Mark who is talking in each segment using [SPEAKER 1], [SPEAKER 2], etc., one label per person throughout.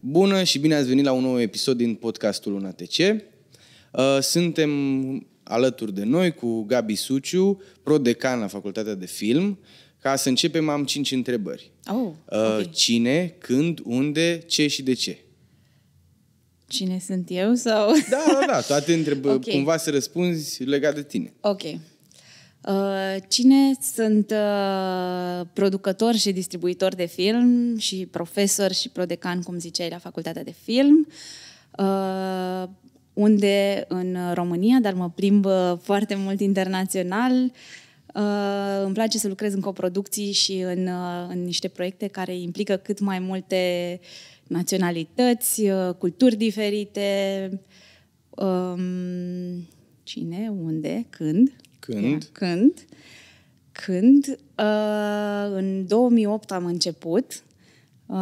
[SPEAKER 1] Bună și bine ați venit la un nou episod din podcastul UNATC. Uh, suntem alături de noi cu Gabi Suciu, prodecan la Facultatea de Film. Ca să începem, am cinci întrebări. Oh, uh, okay. Cine, când, unde, ce și de ce?
[SPEAKER 2] Cine sunt eu sau...
[SPEAKER 1] Da, da, da, toate întrebări, okay. cumva să răspunzi legat de tine.
[SPEAKER 2] Ok. Uh, cine sunt uh, producător și distribuitor de film și profesor și prodecan, cum ziceai, la Facultatea de Film, uh, unde în România, dar mă plimb foarte mult internațional, îmi place să lucrez în coproducții și în, în niște proiecte care implică cât mai multe naționalități, culturi diferite, um, cine, unde, când. Când? Când? Când? Uh, în 2008 am început. Uh,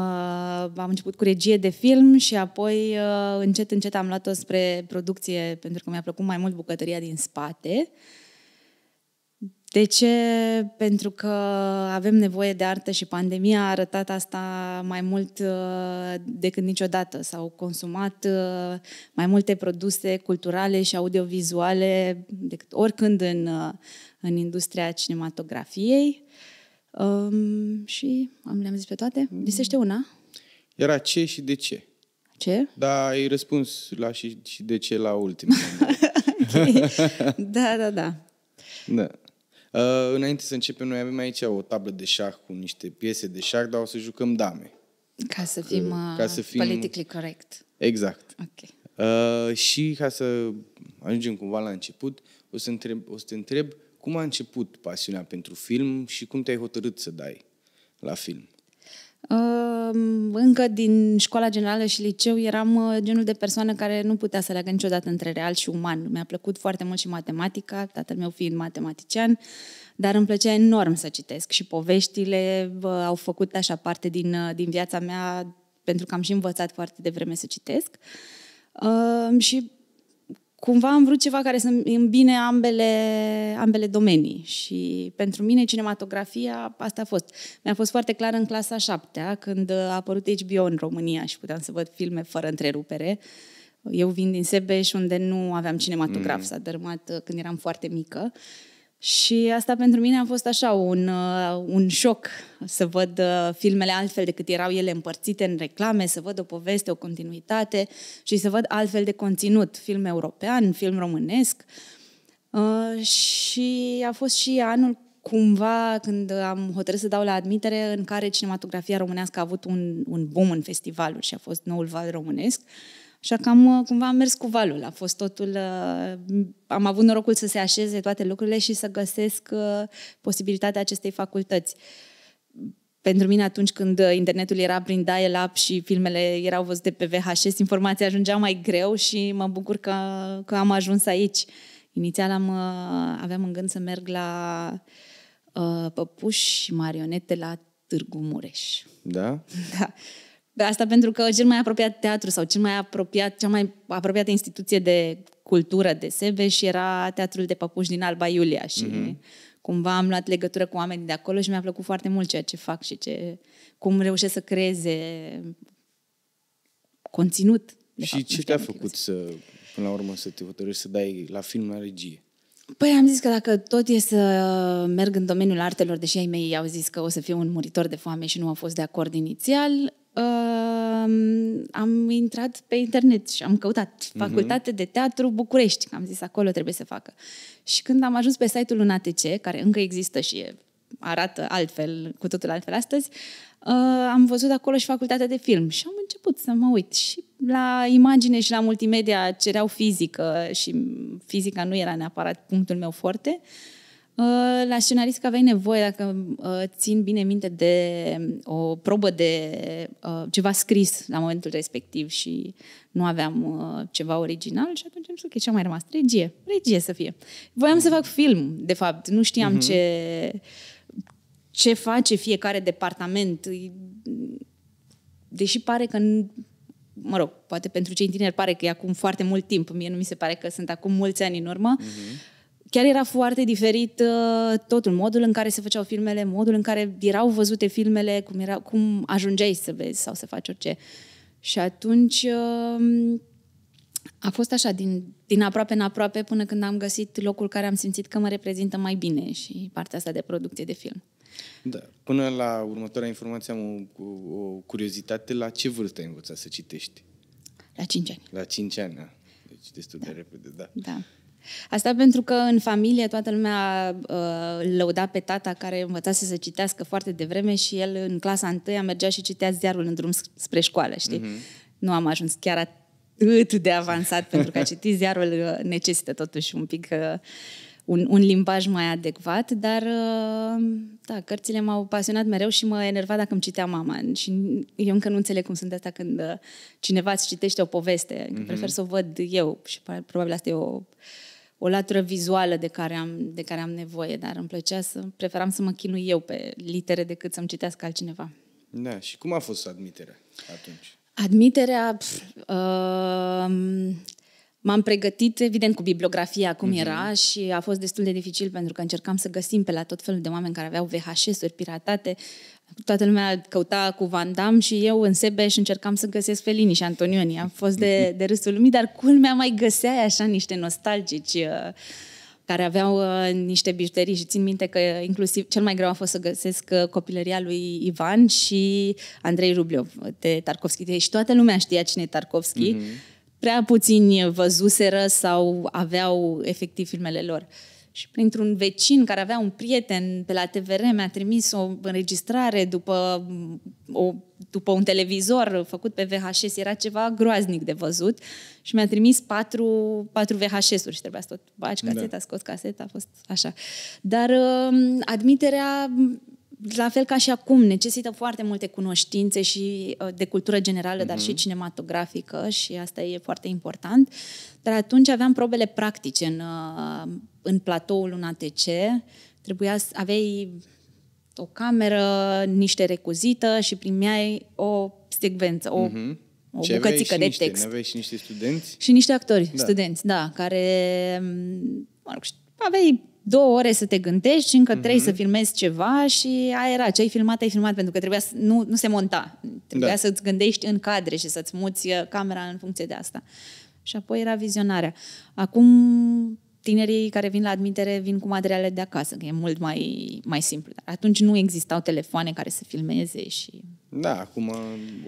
[SPEAKER 2] am început cu regie de film și apoi uh, încet, încet am luat-o spre producție pentru că mi-a plăcut mai mult bucătăria din spate. Uh, de ce? Pentru că avem nevoie de artă și pandemia a arătat asta mai mult uh, decât niciodată. S-au consumat uh, mai multe produse culturale și audiovizuale decât oricând în, uh, în industria cinematografiei. Um, și am le-am zis pe toate. Mm-hmm. Lisește una.
[SPEAKER 1] Era ce și de ce. Ce? Da, ai răspuns la și, și de ce la ultima.
[SPEAKER 2] okay. Da, da, da.
[SPEAKER 1] Da. Uh, înainte să începem, noi avem aici o tablă de șah cu niște piese de șah, dar o să jucăm dame. Ca să fim, uh, ca uh, să fim... politically correct. Exact. Okay. Uh, și ca să ajungem cumva la început, o să, întreb, o să te întreb cum a început pasiunea pentru film și cum te-ai hotărât să dai la film.
[SPEAKER 2] Încă din școala generală și liceu eram uh, genul de persoană care nu putea să leagă niciodată între real și uman. Mi-a plăcut foarte mult și matematica, tatăl meu fiind matematician, dar îmi plăcea enorm să citesc și poveștile au făcut așa parte din, uh, din viața mea pentru că am și învățat foarte devreme să citesc. Și cumva am vrut ceva care să îmbine ambele, ambele domenii și pentru mine cinematografia asta a fost. Mi-a fost foarte clar în clasa șaptea, când a apărut HBO în România și puteam să văd filme fără întrerupere. Eu vin din Sebeș, unde nu aveam cinematograf, mm. s-a dărâmat uh, când eram foarte mică. Uh, și asta pentru mine a fost așa un, uh, un șoc să văd uh, filmele altfel decât erau ele împărțite în reclame, să văd o poveste, o continuitate și să văd altfel de conținut, film european, film românesc. Uh, și a fost și anul cumva când am hotărât să dau la admitere în care cinematografia românească a avut un, un boom în festivaluri și a fost noul val românesc. Așa că am, uh, cumva am mers cu valul. A fost totul... Uh, am avut norocul să se așeze toate lucrurile și să găsesc uh, posibilitatea acestei facultăți. Pentru mine atunci când internetul era prin dial-up și filmele erau văzute pe VHS, informația ajungea mai greu și mă bucur că, că am ajuns aici. Inițial am, aveam în gând să merg la uh, păpuși și marionete la Târgu Mureș. Da? Da. Asta pentru că cel mai apropiat teatru sau cel mai apropiat, cea mai apropiată instituție de cultură de și era Teatrul de Păpuși din Alba Iulia și mm-hmm. cumva am luat legătură cu oamenii de acolo și mi-a plăcut foarte mult ceea ce fac și ce, cum reușesc să creeze
[SPEAKER 1] conținut. De și fapt, ce te-a făcut să, până la urmă, să te hotărăști să dai la film la regie?
[SPEAKER 2] Păi am zis că dacă tot e să merg în domeniul artelor, deși ei mei au zis că o să fiu un muritor de foame și nu au fost de acord inițial, uh, am intrat pe internet și am căutat uh-huh. facultate de teatru București, că am zis acolo trebuie să facă. Și când am ajuns pe site-ul UNATC, care încă există și e, arată altfel, cu totul altfel astăzi, uh, am văzut acolo și facultatea de film și am început să mă uit și la imagine și la multimedia cereau fizică și fizica nu era neapărat punctul meu foarte. Uh, Ă, la scenarist că aveai nevoie, dacă ă, țin bine minte, de o probă de ă, ceva scris la momentul respectiv și nu aveam ceva original și atunci am zis, ok, ce a mai rămas? Regie. Regie să fie. Voiam să fac film, de fapt. Nu știam mm-hmm. ce, ce face fiecare departament. Deși pare că mă rog, poate pentru cei tineri pare că e acum foarte mult timp, mie nu mi se pare că sunt acum mulți ani în urmă, Mm-hmm chiar era foarte diferit uh, totul, modul în care se făceau filmele, modul în care erau văzute filmele, cum, era, cum ajungeai să vezi sau să faci orice. Și atunci um, a fost așa, din, din aproape în aproape, până când am găsit locul care am simțit că mă reprezintă mai bine și partea asta de producție de film.
[SPEAKER 1] Da. Până la următoarea informație am o, o, o curiozitate. La ce vârstă ai învățat să citești? La 5 ani. La 5 ani, da. Deci destul da. de repede, da. Da.
[SPEAKER 2] Asta pentru că în familie toată lumea uh, lăuda pe tata care învățase să citească foarte devreme și el în clasa întâia mergea și citea ziarul în drum spre școală, știi? Mm-hmm. Nu am ajuns chiar atât de avansat pentru că a citi ziarul uh, necesită totuși un pic uh, un, un limbaj mai adecvat, dar uh, da, cărțile m-au pasionat mereu și mă enerva dacă îmi citea mama. Și eu încă nu înțeleg cum sunt asta când uh, cineva îți citește o poveste. Mm-hmm. Prefer să o văd eu și probabil asta e o o latură vizuală de care, am, de care am nevoie, dar îmi plăcea să, preferam să mă chinui eu pe litere decât să-mi citească altcineva.
[SPEAKER 1] Da, și cum a fost admiterea atunci?
[SPEAKER 2] Admiterea, pf, uh, M-am pregătit, evident, cu bibliografia cum uh-huh. era și a fost destul de dificil pentru că încercam să găsim pe la tot felul de oameni care aveau VHS-uri piratate toată lumea căuta cu Van Damme și eu în și încercam să găsesc Felini și Antonioni. Am fost de, mhm. de râsul lumii, dar culmea mai găseai așa niște nostalgici uh, care aveau uh, niște bijuterii și țin minte că inclusiv cel mai greu a fost să găsesc uh, copilăria lui Ivan și Andrei Rubliov de Tarkovski. Și deci toată lumea știa cine e Tarkovski. Mm-hmm. Prea puțini văzuseră sau aveau efectiv filmele lor. Uh, și printr-un vecin care avea un prieten pe la TVR mi-a trimis o înregistrare după, o, după un televizor făcut pe VHS. Era ceva groaznic de văzut și mi-a trimis patru, patru VHS-uri și trebuia să tot baci da. caseta, da. scoți caseta, a fost așa. Dar um, admiterea la fel ca și acum, necesită foarte multe cunoștințe și uh, de cultură generală, mm-hmm. dar și mhm. cinematografică și asta e foarte important. Dar atunci aveam probele practice în, uh, în platoul un ATC, trebuia să aveai o cameră, niște recuzită și primeai o secvență, o mm-hmm o și bucățică și de niște, text. aveai și niște
[SPEAKER 1] studenți? Și niște actori, da.
[SPEAKER 2] studenți, da, care mm, mă rog, aveai două ore să te gândești și încă mm-hmm. trei să filmezi ceva și aia era, ce ai filmat, ai filmat, pentru că trebuia să, nu, nu se monta. Trebuia da. să-ți gândești în cadre și să-ți muți uh, camera în funcție de asta. Și apoi era vizionarea. Acum tinerii care vin la admitere vin cu materiale de acasă, că e mult mai, mai simplu. Dar atunci nu existau telefoane care să filmeze și...
[SPEAKER 1] Da, acum uh,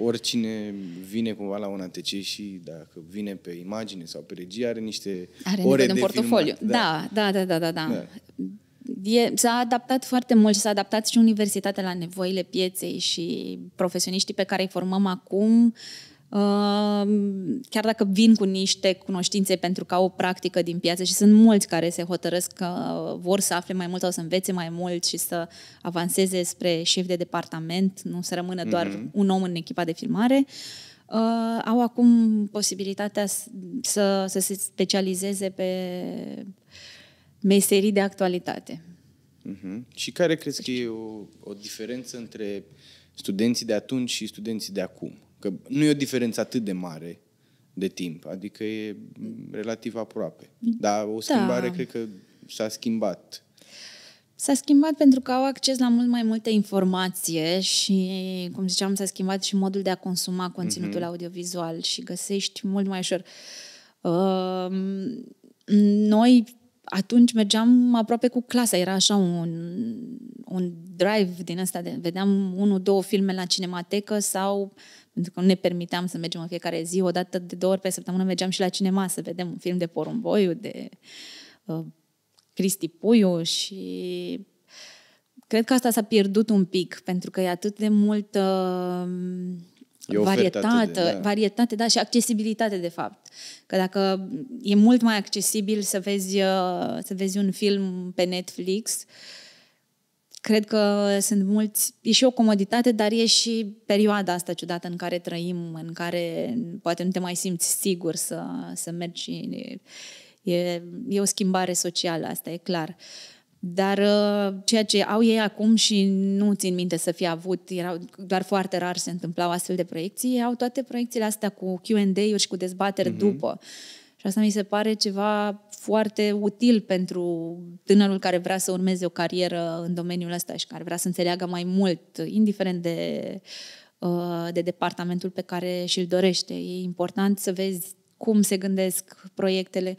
[SPEAKER 1] oricine vine cumva la un ATC și dacă vine pe imagine sau pe regie are niște are ore de, de portofoliu. Filmat,
[SPEAKER 2] da, da, da, da, da. da. da. E, s-a adaptat foarte mult și s-a adaptat și universitatea la nevoile pieței și profesioniștii pe care îi formăm acum uh, chiar dacă vin cu niște cunoștințe pentru că au o practică din piață și sunt mulți care se hotărăsc că vor să afle mai mult sau să învețe mai mult și să avanseze spre șef de departament, nu să rămână mm-hmm. doar mhm. un om în echipa de filmare, uh, au acum posibilitatea să, să, să se specializeze pe meserii de actualitate.
[SPEAKER 1] Mm-hmm. Și care crezi că e o, o diferență între studenții de atunci și studenții de acum? Că nu e o diferență atât de mare de timp, adică e relativ aproape. Dar o schimbare da. cred că s-a schimbat.
[SPEAKER 2] S-a schimbat pentru că au acces la mult mai multe informație și, cum ziceam, s-a schimbat și modul de a consuma mhm. conținutul mm-hmm. audiovizual și găsești mult mai ușor. Um, noi atunci mergeam aproape cu clasa, era așa un, un drive din ăsta, de, vedeam unul, două filme la cinematecă sau pentru că nu ne permiteam să mergem în fiecare zi, o dată de două ori pe săptămână mergeam și la cinema să vedem un film de Porumboiu, de uh, Cristi Puiu și cred că asta s-a pierdut un pic, pentru că e atât de multă
[SPEAKER 1] uh, varietate, de, da. varietate,
[SPEAKER 2] da, și accesibilitate, de fapt. Că dacă e mult mai accesibil să vezi, uh, să vezi un film pe Netflix, uh, cred că sunt mulți, e și o comoditate, dar e și perioada asta ciudată în care trăim, în care poate nu te mai simți sigur să, să mergi. E, e o schimbare socială, asta e clar. Dar ă, ceea ce au ei acum și nu țin minte să fie avut, erau, doar foarte rar se întâmplau astfel de proiecții, au toate proiecțiile astea cu Q&A-uri și cu dezbateri mm-hmm. după. Și asta mi se pare ceva foarte util pentru tânărul care vrea să urmeze o carieră în domeniul ăsta și care vrea să înțeleagă mai mult, indiferent de, uh, de departamentul pe care și-l dorește. E important să vezi cum se gândesc proiectele.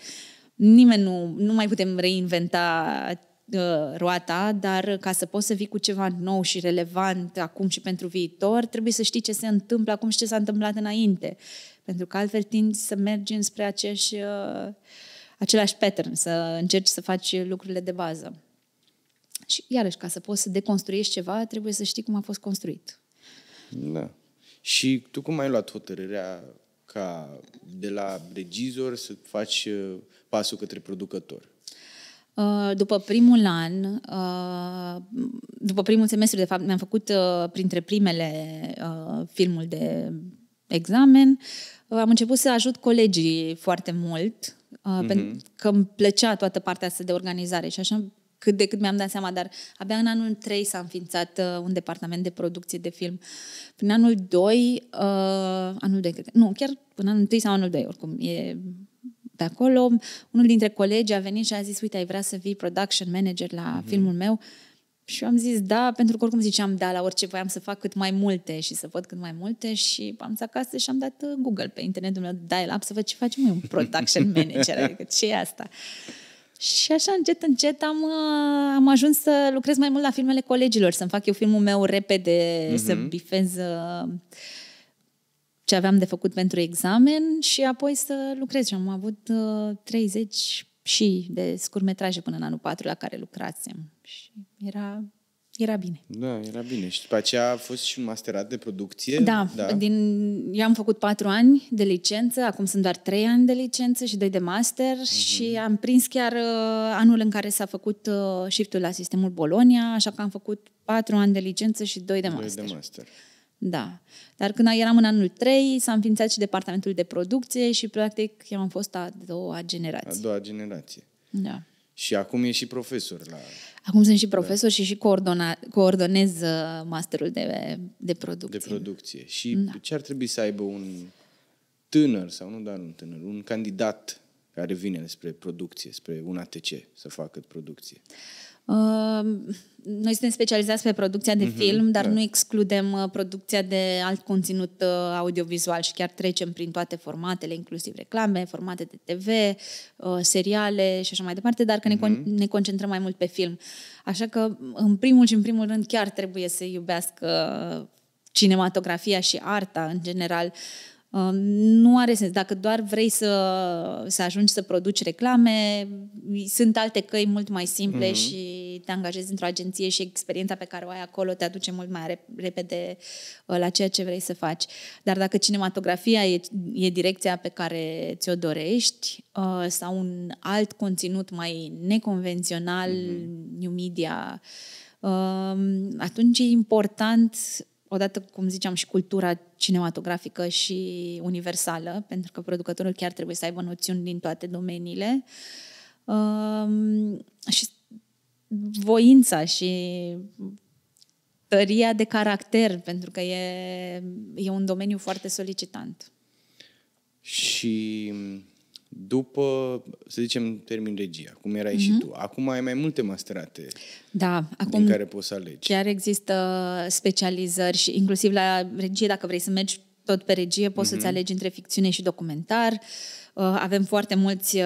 [SPEAKER 2] Nimeni nu, nu mai putem reinventa uh, roata, dar ca să poți să vii cu ceva nou și relevant acum și pentru viitor, trebuie să știi ce se întâmplă acum și ce s-a întâmplat înainte. Pentru că altfel tinzi să mergi înspre acești, uh, același pattern, să încerci să faci lucrurile de bază. Și iarăși, ca să poți să deconstruiești ceva, trebuie să știi cum a fost construit.
[SPEAKER 1] Da. Și tu cum ai luat hotărârea ca de la regizor să faci uh, pasul către producător?
[SPEAKER 2] Uh, după primul an, după primul semestru, de fapt, mi-am făcut printre primele filmul de examen. Uh, am început să ajut colegii foarte mult, mm-hmm. pentru că îmi plăcea toată partea asta de organizare și așa cât de cât mi-am dat seama, dar abia în anul 3 s-a înființat uh, un departament de producție de film. Prin anul 2, uh, anul 2, cred, nu, chiar până anul 3 sau anul 2, oricum, e pe acolo, unul dintre colegi a venit și a zis, uite, ai vrea să vii production manager la mm-hmm. filmul meu? Uh, și eu am zis da, pentru că oricum ziceam da la orice voiam să fac cât mai multe și să văd cât mai multe și am zis acasă și am dat uh, Google pe internetul meu dial-up să văd ce facem un production manager, adică ce e asta? Și așa încet, încet am, uh, am ajuns să lucrez mai mult la filmele colegilor, să-mi fac eu filmul meu repede, mm-hmm. să bifez uh, ce aveam de făcut pentru examen și apoi să lucrez. Și am avut 30 și de scurmetraje până în anul 4 la care lucrasem. Și era era bine.
[SPEAKER 1] Da, era bine. Și după aceea a fost și un masterat de producție. Da, da.
[SPEAKER 2] Din, eu am făcut patru ani de licență, acum sunt doar trei ani de licență și doi de master mm-hmm. și am prins chiar uh, anul în care s-a făcut uh, shiftul la sistemul Bolonia, așa că am făcut patru ani de licență și doi de master. Doi de master. Da. Dar când eram în anul 3, s-a înființat și departamentul de producție și, practic, eu am fost a doua generație. A
[SPEAKER 1] doua generație. Da. Și acum e și profesor la...
[SPEAKER 2] Acum sunt și profesor da. și și coordona, coordonez uh, masterul de,
[SPEAKER 1] de producție. De producție. Și da. ce ar trebui să aibă un tânăr, sau nu doar un tânăr, un candidat care vine spre producție, spre un ATC să facă producție? Uh,
[SPEAKER 2] noi suntem specializați pe producția de mm-hmm, film, dar da. nu excludem uh, producția de alt conținut uh, audiovizual și chiar trecem prin toate formatele, inclusiv reclame, formate de TV, uh, seriale și așa mai departe, dar că ne, mm-hmm. ne concentrăm mai mult pe film. Așa că, în primul și în primul rând, chiar trebuie să iubească cinematografia și arta în general nu are sens. Dacă doar vrei să, să ajungi să produci reclame, sunt alte căi mult mai simple mm-hmm. și te angajezi într-o agenție și experiența pe care o ai acolo te aduce mult mai repede uh, la ceea ce vrei să faci. Dar dacă cinematografia e, e direcția pe care ți-o dorești uh, sau un alt conținut mai neconvențional, mm-hmm. new media, um, atunci e important odată, cum ziceam, și cultura cinematografică și universală, pentru că producătorul chiar trebuie să aibă noțiuni din toate domeniile. Um, și voința și tăria de caracter, pentru că e, e un domeniu foarte solicitant.
[SPEAKER 1] Și după, să zicem, termin regia, cum erai mm-hmm. și mhm. tu. Acum ai mai multe masterate da, acum din care poți să alegi.
[SPEAKER 2] Chiar există specializări și inclusiv la regie, dacă vrei să mergi tot pe regie, poți mm-hmm. să-ți mhm. alegi între ficțiune și documentar. Uh, Uh, avem foarte mulți uh,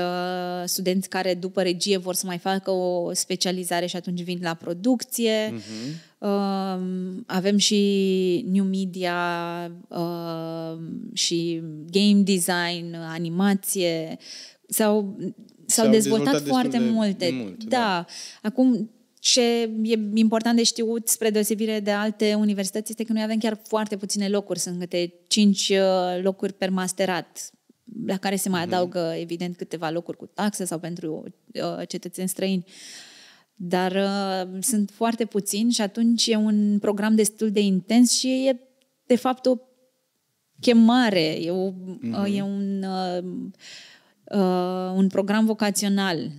[SPEAKER 2] studenți care după regie vor să mai facă o specializare și atunci vin la producție. Uh-huh. Avem și new media um, și game design, animație. S-au, s-au, s-au dezvoltat, dezvoltat foarte de multe. Mult, da. da. Acum, ce e important de știut, spre deosebire de alte universități, este că noi avem chiar foarte puține locuri. Sunt câte 5 uh, locuri per masterat la care se mai mhm. adaugă, evident, câteva locuri cu taxe sau pentru uh, cetățeni străini. Dar uh, sunt foarte puțini și atunci e un program destul de intens și e, de fapt, o chemare, e, o, mm-hmm. e un, uh, uh, un program vocațional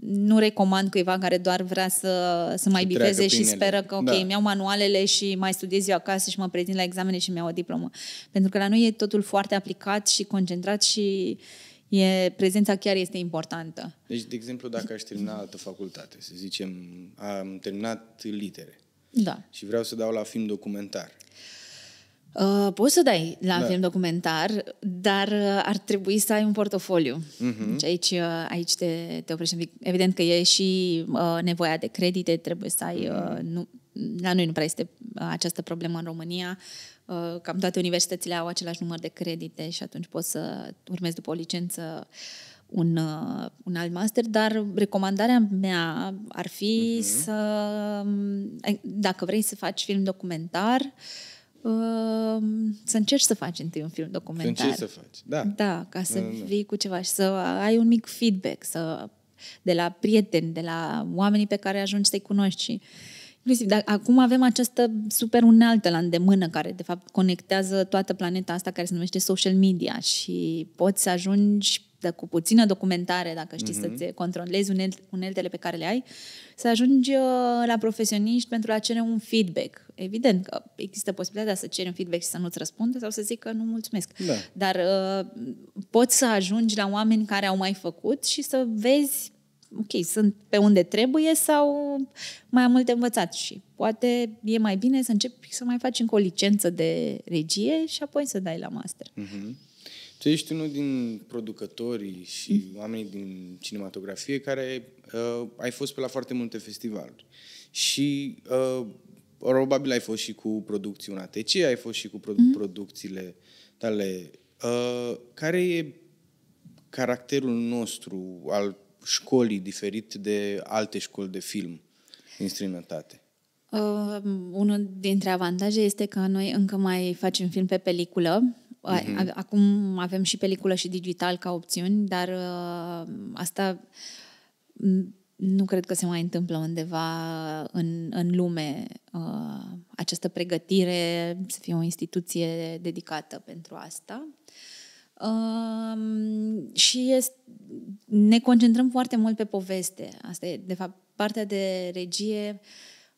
[SPEAKER 2] nu recomand cuiva care doar vrea să, să mai bifeze și speră că, ok, da. mi-au manualele și mai studiez eu acasă și mă prezint la examene și mi-au o diplomă. Pentru că la noi e totul foarte aplicat și concentrat și e, prezența chiar este importantă.
[SPEAKER 1] Deci, de exemplu, dacă aș termina altă facultate, să zicem, am terminat litere da. și vreau să dau la film documentar,
[SPEAKER 2] Uh, poți să dai la da. film documentar, dar uh, ar trebui să ai un portofoliu. Uh-huh. Deci aici, uh, aici te, te oprești un pic. Evident că e și uh, nevoia de credite, trebuie să ai... Mhm. Uh, nu, la noi nu prea este această problemă în România. Uh, cam toate universitățile au același număr de credite și atunci poți să urmezi după o licență un, uh, un alt master, dar recomandarea mea ar fi uh-huh. să... Um, dacă vrei să faci film documentar... Uh, Ehm, să încerci să faci întâi un film documentar. Să încerci să faci,
[SPEAKER 1] da. Da, ca să da, da, da.
[SPEAKER 2] vii cu ceva și să ai un mic feedback să, de la prieteni, de la oamenii pe care ajungi să-i cunoști și Inclusiv, dar acum avem această super unealtă la îndemână care, de fapt, conectează toată planeta asta care se numește social media și poți să ajungi dar cu puțină documentare, dacă știi mm-hmm. să-ți controlezi unel, uneltele pe care le ai, să ajungi uh, la profesioniști pentru a cere un feedback. Evident că există posibilitatea să ceri un feedback și să nu-ți răspundă sau să că nu mulțumesc. Da. Dar uh, poți să ajungi la oameni care au mai făcut și să vezi ok, sunt pe unde trebuie sau mai am multe învățat și poate e mai bine să începi să mai faci încă o licență de regie și apoi să dai la master.
[SPEAKER 1] Mm-hmm. Tu ești unul din producătorii și oamenii din cinematografie care uh, ai fost pe la foarte multe festivaluri. Și uh, probabil ai fost și cu producții una TC, ai fost și cu produ- mm producțiile tale. Uh, care e caracterul nostru al școlii diferit de alte școli de film din străinătate?
[SPEAKER 2] Uh, unul dintre avantaje este că noi încă mai facem film pe peliculă, Mm-hmm. Acum avem și peliculă și digital ca opțiuni, dar uh, asta nu cred că se mai întâmplă undeva în, în lume uh, această pregătire, să fie o instituție dedicată pentru asta. Uh, și este, ne concentrăm foarte mult pe poveste. Asta e, de fapt, partea de regie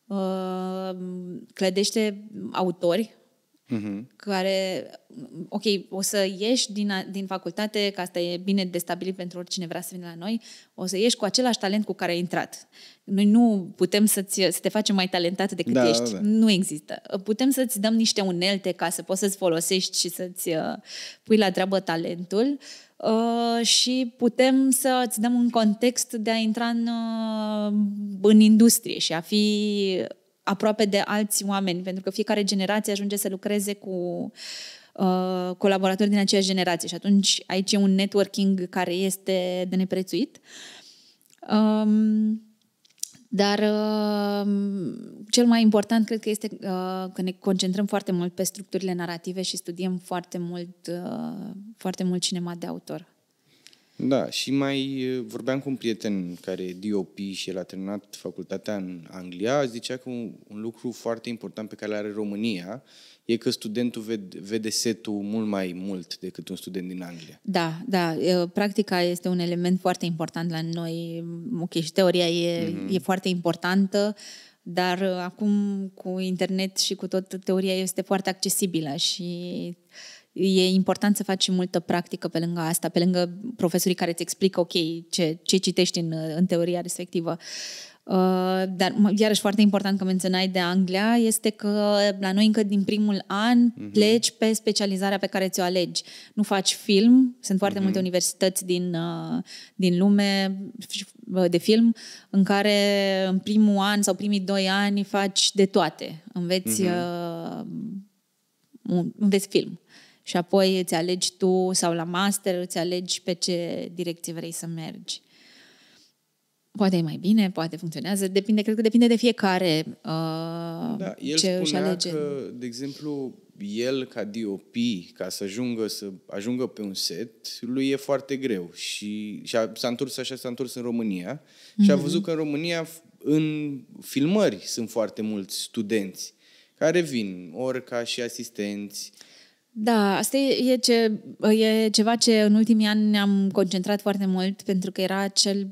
[SPEAKER 2] uh, clădește autori Mm-hmm. care, ok, o să ieși din, a, din facultate, că asta e bine de stabilit pentru oricine vrea să vină la noi, o să ieși cu același talent cu care ai intrat. Noi nu putem să-ți, să te facem mai talentat decât da, da ești. Da, Nu există. Putem să-ți dăm niște unelte ca să poți să-ți folosești și să-ți uh, pui la treabă talentul, Uh, și putem să ți dăm un context de a intra în, uh, în industrie și a fi aproape de alți oameni, pentru că fiecare generație ajunge să lucreze cu uh, colaboratori din aceeași generație și atunci aici e un networking care este de neprețuit. Um, dar um, cel mai important cred că este uh, că ne concentrăm foarte mult pe structurile narrative și studiem foarte mult, uh, foarte mult cinema de autor.
[SPEAKER 1] Da, și mai vorbeam cu un prieten care e DOP și el a terminat facultatea în Anglia, zicea că un, un lucru foarte important pe care are România e că studentul vede, vede setul mult mai mult decât un student din Anglia.
[SPEAKER 2] Da, da. Practica este un element foarte important la noi. Ok, și teoria e, mm-hmm. e foarte importantă, dar uh, acum cu internet și cu tot, teoria este foarte accesibilă și uh, e important să faci multă practică pe lângă asta, pe lângă profesorii care îți explică, ok, ce, ce citești în, în teoria respectivă. Uh, dar iarăși foarte important că menționai de Anglia este că la noi încă din primul an uh-huh. pleci pe specializarea pe care ți-o alegi. Nu faci film, sunt foarte uh-huh. multe universități din, uh, din lume uh, de film în care în primul an sau primii doi ani faci de toate. Înveți, uh-huh. uh, înveți film și apoi îți alegi tu sau la master îți alegi pe ce direcție vrei să mergi. Poate e mai bine, poate funcționează, depinde, cred că depinde de fiecare uh, da, el ce își alege.
[SPEAKER 1] Că, de exemplu, el ca DOP, ca să ajungă, să ajungă pe un set, lui e foarte greu și, și a, s-a întors așa, s-a întors în România mm-hmm. și a mhm. văzut că în România în filmări sunt foarte mulți studenți care vin ori ca și asistenți,
[SPEAKER 2] da, asta e, ce, e ceva ce în ultimii ani ne-am concentrat foarte mult pentru că era cel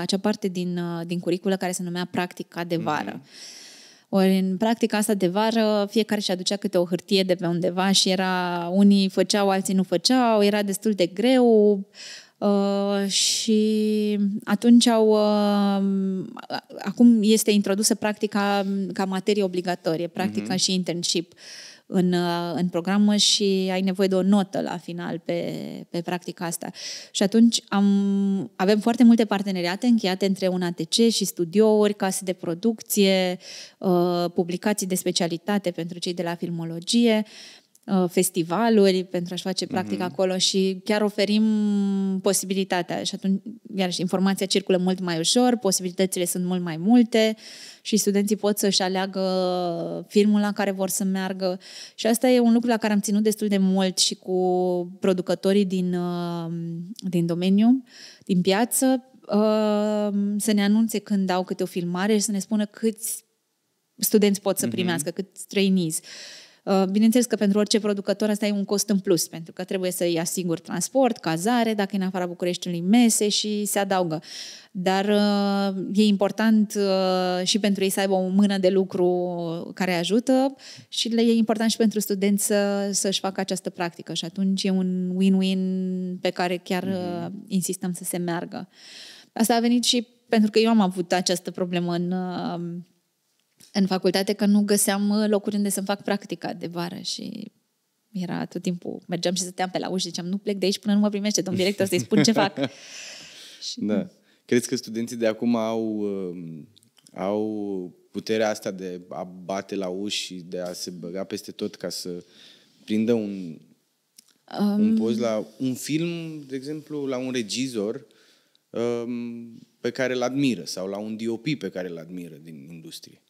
[SPEAKER 2] acea parte din, din curiculă care se numea practica de mhm. vară. Mm-hmm. Ori în practica asta de vară, fiecare și aducea câte o hârtie de pe undeva și era, unii făceau, alții nu făceau, era destul de greu uh, și atunci au, uh, acum este introdusă practica ca materie obligatorie, practica mm-hmm. și internship. Uh, în, uh, în programă și ai nevoie de o notă la final pe, pe practica asta. Și atunci am, avem foarte multe parteneriate încheiate între un ATC și studiouri, case de producție, uh, publicații de specialitate pentru cei de la filmologie, Uh, festivaluri pentru a-și face practic mm-hmm. acolo și chiar oferim posibilitatea și atunci, iarăși, informația circulă mult mai ușor, posibilitățile sunt mult mai multe și studenții pot să-și aleagă filmul la care vor să meargă și asta e un lucru la care am ținut destul de mult și cu producătorii din, uh, din domeniu, din piață, uh, să ne anunțe când dau câte o filmare și să ne spună câți studenți pot să mhm. primească, mm-hmm. câți trainees. Uh, bineînțeles că pentru orice producător asta e un cost în plus, pentru că trebuie să-i asigur transport, cazare, dacă e în afara Bucureștiului, mese și se adaugă. Dar uh, e important uh, și pentru ei să aibă o mână de lucru care ajută și le e important și pentru studenți să, să-și facă această practică și atunci e un win-win pe care chiar mhm. insistăm să se meargă. Asta a venit și pentru că eu am avut această problemă în în facultate că nu găseam uh, locuri unde să-mi fac practica de vară și era tot timpul, mergeam și stăteam pe la ușă, ziceam, nu plec de aici până nu mă primește domn director să-i spun ce fac.
[SPEAKER 1] și... Da. Crezi că studenții de acum au, um, au puterea asta de a bate la uși și de a se băga peste tot ca să prindă un, um... un post la un film, de exemplu, la un regizor um, pe care îl admiră sau la un DOP pe care îl admiră din industrie?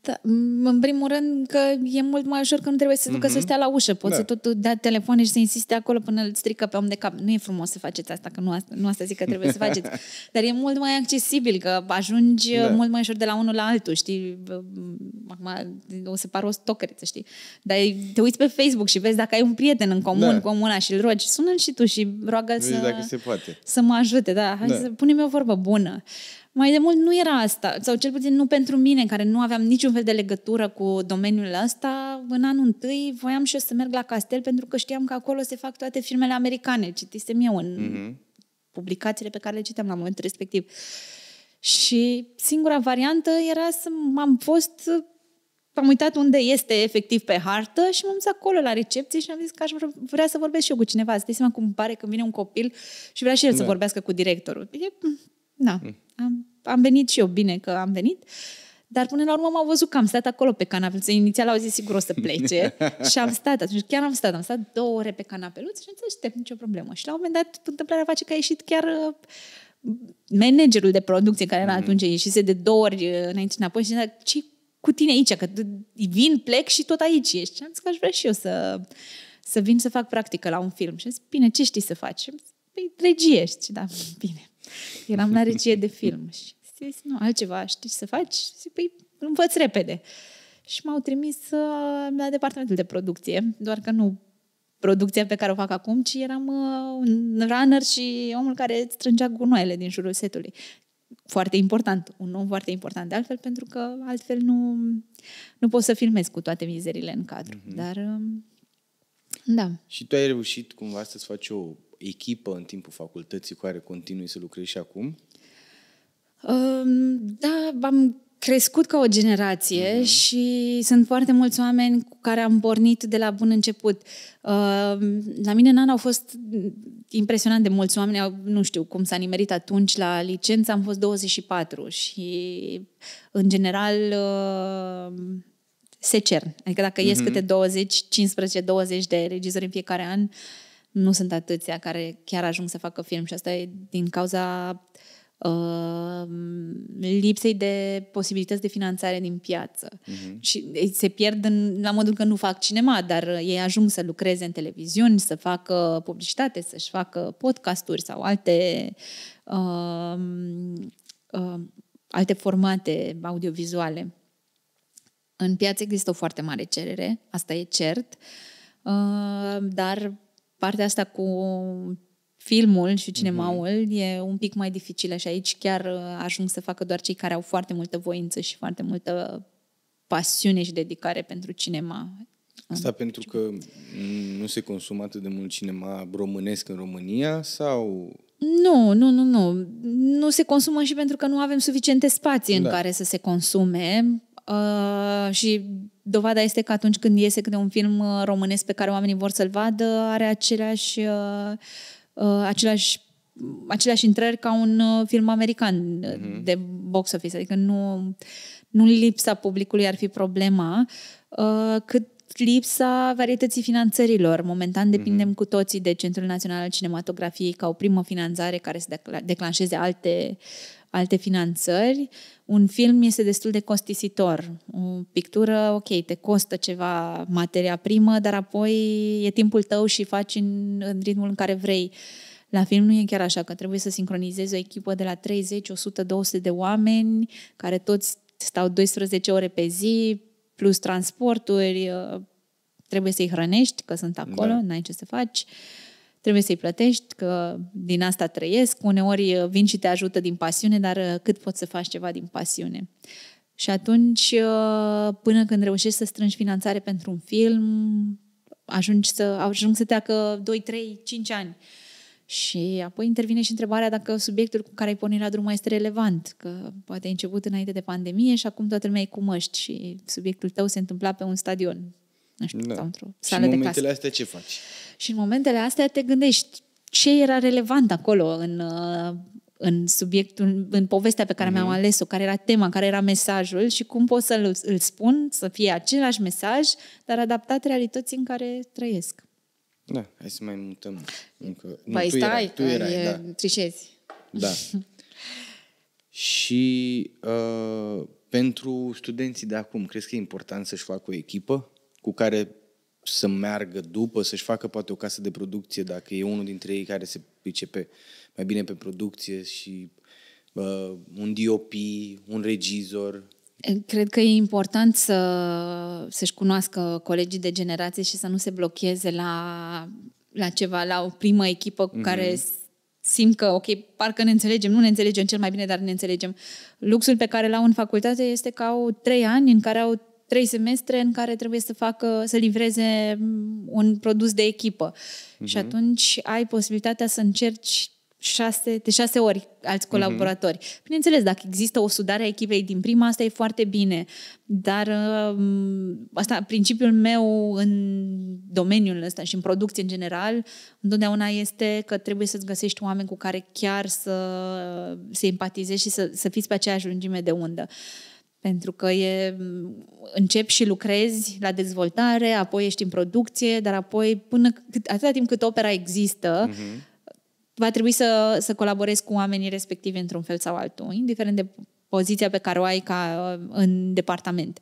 [SPEAKER 2] Da, în primul rând că e mult mai ușor că nu trebuie să ducă mm-hmm. să mhm. stea la ușă. Poți da. să tot dea telefoane și să insiste acolo până îl strică pe om de cap. Nu e frumos să faceți asta, că nu asta, nu asta zic că trebuie să faceți. Dar e mult mai accesibil, că ajungi uh, da. mult mai ușor de la unul la altul, știi? Acum o par o stocăriță, știi? Dar te uiți pe Facebook și vezi dacă ai un prieten în comun da. cu omul și îl rogi. sună și tu și roagă să, dacă se poate. să mă ajute. Da, hai da. să punem o vorbă bună. Uh, mai de mult nu era asta, sau cel puțin nu pentru mine, care nu aveam niciun fel de legătură cu domeniul ăsta. În anul întâi voiam și eu să merg la castel pentru că știam că acolo se fac toate filmele americane. Citisem eu în mm-hmm. publicațiile pe care le citeam la momentul respectiv. Și singura variantă era să m-am fost am uitat unde este efectiv pe hartă și m-am dus acolo la recepție și am zis că aș vrea să vorbesc și eu cu cineva. Să seama cum pare că vine un copil și vrea și el da. să vorbească cu directorul. E da, mm. am, am venit și eu bine că am venit. Dar până la urmă m-au văzut că am stat acolo pe canapeluță. Inițial au zis sigur o să plece și am stat atunci. Chiar am stat, am stat două ore pe canapeluță și am zis, nicio problemă. Și la un moment dat întâmplarea face că a ieșit chiar uh, managerul de producție care era mm-hmm. atunci ieșise de două ori uh, înainte și înapoi și zis, ce cu tine aici? Că vin, plec și tot aici ești. Și am zis că aș vrea și eu să, să vin să fac practică la un film. Și am zis, bine, ce știi să faci? Păi, regie. Și da, bine. Eram la regie de film și zis, nu, altceva știi să faci? Zic, păi învăț repede. Și m-au trimis uh, la departamentul de producție, doar că nu producția pe care o fac acum, ci eram uh, un runner și omul care strângea gunoaiele din jurul setului. Foarte important, un om foarte important de altfel, pentru că altfel nu, nu poți să filmezi cu toate mizerile în cadru. Mm-hmm. Dar, um, da.
[SPEAKER 1] Și tu ai reușit cumva să-ți faci o echipă în timpul facultății cu care continui să lucrezi și acum?
[SPEAKER 2] Da, am crescut ca o generație uh-huh. și sunt foarte mulți oameni cu care am pornit de la bun început. La mine în an au fost impresionant de mulți oameni, nu știu cum s-a nimerit atunci, la licență am fost 24 și în general se cer. Adică dacă uh-huh. ies mhm. câte 20, 15, 20 de regizori în fiecare an, uh, nu sunt atâția care chiar ajung să facă film și asta e din cauza uh, lipsei de posibilități de finanțare din piață. Uh-huh. Și se pierd în, la modul că nu fac cinema, dar ei ajung să lucreze în televiziuni, să facă publicitate, să-și facă podcasturi sau alte uh, uh, alte formate audiovizuale. În piață există o foarte mare cerere, asta e cert, uh, dar partea asta cu filmul și cinemaul mm-hmm. e un pic mai dificilă și aici chiar uh, ajung să facă doar cei care au foarte multă voință și foarte multă pasiune și dedicare pentru cinema.
[SPEAKER 1] Asta pentru că nu se consumă atât de mult cinema românesc în România sau...
[SPEAKER 2] Nu, nu, nu, nu. Nu se consumă și pentru că nu avem suficiente spații da. în care să se consume uh, și Dovada este că atunci când iese câte un film uh, românesc pe care oamenii vor să-l vadă, are aceleași, uh, uh, aceleași aceleași intrări ca un film american mm-hmm. de box office. Adică nu, nu lipsa publicului ar fi problema, cât lipsa varietății finanțărilor. Momentan depindem mm-hmm. cu toții de Centrul Național al Cinematografiei ca o primă finanțare care să declanșeze alte uh, alte finanțări, un film este destul de costisitor. O pictură, ok, te costă ceva materia primă, dar apoi e timpul tău și faci în, în ritmul în care vrei. La film nu e chiar așa, că trebuie să sincronizezi o echipă de la 30, 100, 200 de oameni, care toți stau 12 ore pe zi, plus transporturi, uh, trebuie să-i hrănești, că sunt acolo, da. n-ai ce să faci. Uh, trebuie să-i plătești, că din asta trăiesc, uneori uh, vin și te ajută din pasiune, dar uh, cât poți să faci ceva din pasiune. Și atunci, uh, până când reușești să strângi finanțare pentru un film, ajungi să, ajung să teacă 2, 3, 5 ani. Și apoi intervine și întrebarea dacă subiectul cu care ai pornit la drum mai este relevant, că poate ai început înainte de pandemie și acum toată lumea e cu măști și subiectul tău se întâmpla pe un stadion,
[SPEAKER 1] nu știu, da. sau într-o sală și de casă. momentele astea ce faci?
[SPEAKER 2] Și în momentele astea te gândești ce era relevant acolo în, uh, în subiectul, în povestea pe care mm-hmm. mi-am mhm. ales-o, care era tema, care era mesajul și cum pot să-l îl spun, să fie același mesaj, dar adaptat realității în care trăiesc.
[SPEAKER 1] Da, hai să mai mutăm. Încă... Pai, tu stai, erai, tu erai, e, da.
[SPEAKER 2] trișezi. Da.
[SPEAKER 1] și uh, pentru studenții de acum, crezi că e important să-și facă o echipă cu care să meargă după, să-și facă poate o casă de producție, dacă e unul dintre ei care se pricepe mai bine pe producție și uh, un DOP, un regizor.
[SPEAKER 2] Cred că e important să, să-și cunoască colegii de generație și să nu se blocheze la, la ceva, la o primă echipă cu mm-hmm. care mhm. simt că, ok, parcă ne înțelegem, nu ne înțelegem cel mai bine, dar ne înțelegem. Luxul pe care l-au în facultate este că au trei ani în care au trei semestre în care trebuie să facă, să livreze un produs de echipă. Mm-hmm. Și mhm. atunci ai posibilitatea să încerci șase, de șase ori alți mhm. colaboratori. Mm-hmm. Bineînțeles, dacă există o sudare a echipei din prima, asta e foarte bine, dar asta, principiul meu în domeniul ăsta și în producție în general, întotdeauna este că trebuie să-ți găsești oameni cu care chiar să se empatizezi și să, să fiți pe aceeași lungime de undă. Uh, pentru că e, începi și lucrezi la dezvoltare, apoi ești în producție, dar apoi până atâta timp cât opera există, uh-huh. va trebui să, să colaborezi cu oamenii respectivi într-un fel sau altul, indiferent de poziția pe care o ai ca în departament.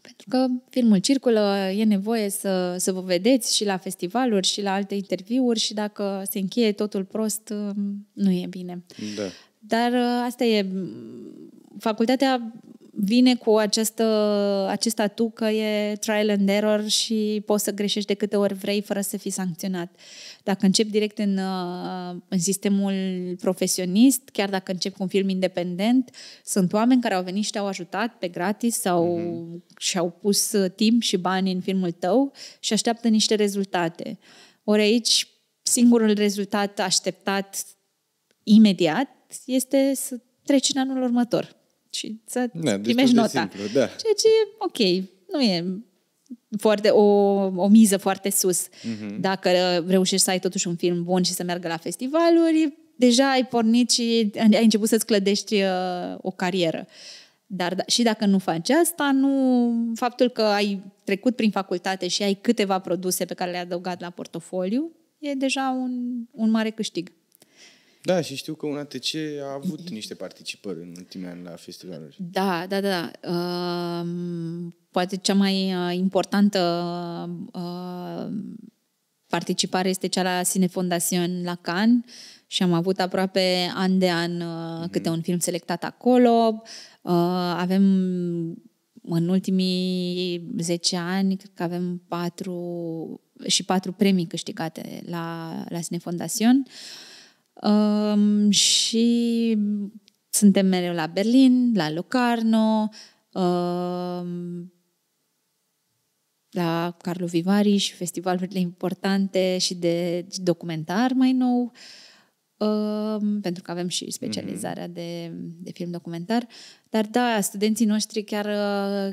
[SPEAKER 2] Pentru că filmul circulă, e nevoie să, să vă vedeți și la festivaluri și la alte interviuri și dacă se încheie totul prost, nu e bine. Da. Dar ă, asta e facultatea vine cu această, acest atu că e trial and error și poți să greșești de câte ori vrei fără să fii sancționat. Dacă începi direct în, uh, în sistemul profesionist, chiar dacă încep cu un film independent, sunt oameni care au venit și te-au ajutat pe gratis sau mm-hmm. și-au pus uh, timp și bani în filmul tău și așteaptă niște rezultate. Ori aici, singurul rezultat așteptat imediat este să treci în anul următor și să da, deci primești nota. Simplu, da. Ceea ce e ok, nu e foarte, o, o miză foarte sus. Mm-hmm. Dacă reușești să ai totuși un film bun și să meargă la festivaluri, deja ai pornit și ai început să-ți clădești uh, o carieră. Dar da, și dacă nu faci asta, nu faptul că ai trecut prin facultate și ai câteva produse pe care le-ai adăugat la portofoliu, e deja un, un mare câștig.
[SPEAKER 1] Da, și știu că un ATC a avut niște participări în ultimii ani la festivaluri.
[SPEAKER 2] Da, da, da. Uh, poate cea mai uh, importantă uh, participare este cea la Fondation la Cannes și am avut aproape an de an uh, mm-hmm. câte un film selectat acolo. Uh, avem în ultimii 10 ani, cred că avem patru și patru premii câștigate la, la Fondation. Uh, Um, și suntem mereu la Berlin, la Locarno, um, la Carlo Vivari și festivalurile importante și de documentar mai nou. Uh, Ehm, pentru că avem și mhm. specializarea de, de film documentar. Dar da, studenții noștri chiar,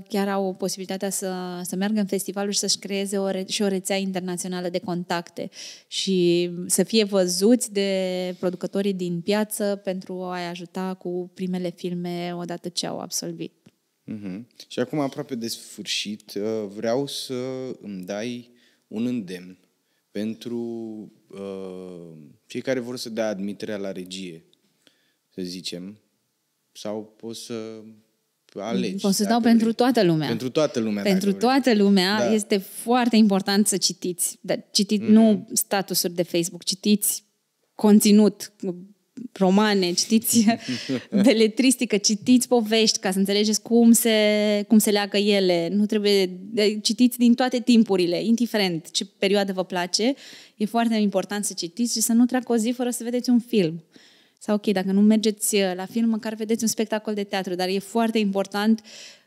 [SPEAKER 2] chiar au posibilitatea să, să meargă în festivalul și să-și creeze o re- și o rețea internațională de contacte și să fie văzuți de producătorii din piață pentru a-i ajuta cu primele filme odată ce au absolvit.
[SPEAKER 1] Mm-hmm. Și acum, aproape de sfârșit, eh, vreau să îmi dai un îndemn pentru uh, cei care vor să dea admiterea la regie, să zicem, sau poți să alegi. Poți să dau vrei. pentru toată lumea. Pentru toată lumea. Pentru
[SPEAKER 2] toată vrei. lumea da. este foarte important să citiți. Dar citiți mm-hmm. nu statusuri de Facebook, citiți conținut, romane, citiți beletristică, citiți povești ca să înțelegeți cum se, cum se leagă ele. Nu trebuie, citiți din toate timpurile, indiferent ce perioadă vă place. E foarte important să citiți și să nu treacă o zi fără să vedeți un film. Sau, ok, dacă nu mergeți uh, la film, măcar vedeți un spectacol de teatru, dar e foarte important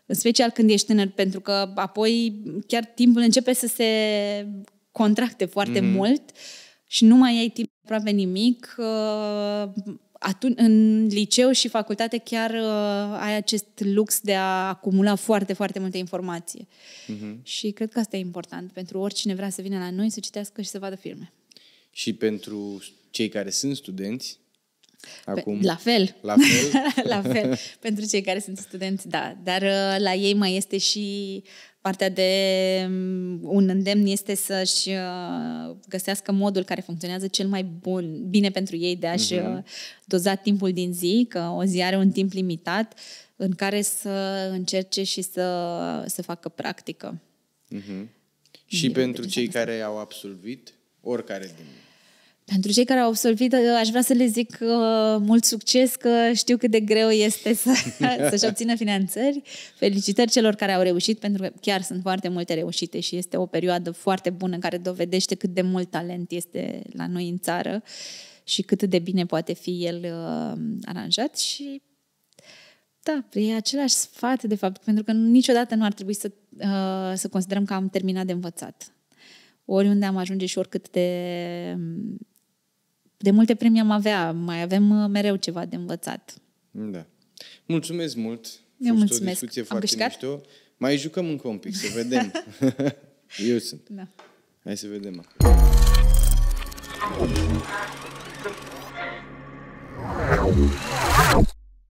[SPEAKER 2] în special când ești tânăr, pentru că apoi chiar timpul începe să se contracte foarte mm-hmm. mult uh, și nu mai ai timp aproape nimic, uh, atunci, în liceu și facultate chiar uh, ai acest lux de a acumula foarte, foarte multe informații Uh-huh. Și cred că asta e important pentru oricine vrea să vină la noi să citească și să vadă filme.
[SPEAKER 1] Și pentru cei care sunt studenți, Acum, la fel. La fel. la fel.
[SPEAKER 2] Pentru cei care sunt studenți, da. Dar uh, la ei mai este și Partea de mm, un îndemn este să-și uh, găsească modul care funcționează cel mai bun, bine pentru ei de a-și uh-huh. doza timpul din zi, că o zi are un timp limitat în care să încerce și să, să facă practică.
[SPEAKER 1] Uh-huh. Și pentru deci cei care au absolvit oricare din
[SPEAKER 2] pentru cei care au absolvit, uh, aș vrea să le zic uh, mult succes, că știu cât de greu este să, să-și obțină finanțări. Felicitări celor care au reușit, pentru că chiar sunt foarte multe reușite și este o perioadă foarte bună în care dovedește cât de mult talent este la noi în țară și cât de bine poate fi el uh, aranjat și da, e același sfat, de fapt, pentru că niciodată nu ar trebui să, uh, să considerăm că am terminat de învățat. Oriunde am ajunge și oricât de de multe premii am avea, mai avem uh, mereu ceva de învățat.
[SPEAKER 1] Da. Mulțumesc mult!
[SPEAKER 2] Eu Fost mulțumesc! O discuție am foarte
[SPEAKER 1] mișto. Mai jucăm încă un pic, să vedem. Eu sunt. Da. Hai să vedem acum.